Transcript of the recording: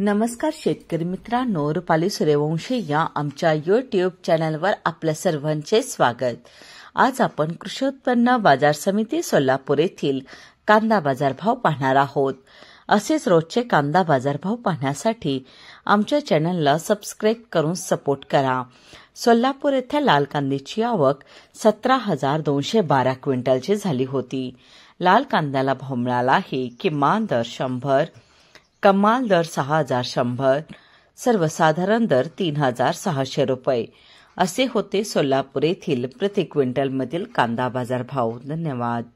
नमस्कार शेतकरी मित्रांनो रुपाली सूर्यवंशी या आमच्या युट्यूब चॅनलवर आपल्या सर्वांचे स्वागत आज आपण कृषी उत्पन्न बाजार समिती सोलापूर येथील कांदा बाजारभाव पाहणार आहोत असेच रोजचे कांदा बाजारभाव पाहण्यासाठी आमच्या चॅनलला सबस्क्राईब करून सपोर्ट करा सोलापूर येथे लाल कांद्याची आवक सतरा हजार दोनशे बारा क्विंटलची झाली होती लाल कांद्याला भाव मिळाला आहे किमान दर शंभर कमाल दर सहा हजार शंभर सर्वसाधारण दर तीन हजार सहाशे रुपये असे होते सोलापूर येथील प्रति क्विंटलमधील कांदा बाजार भाव धन्यवाद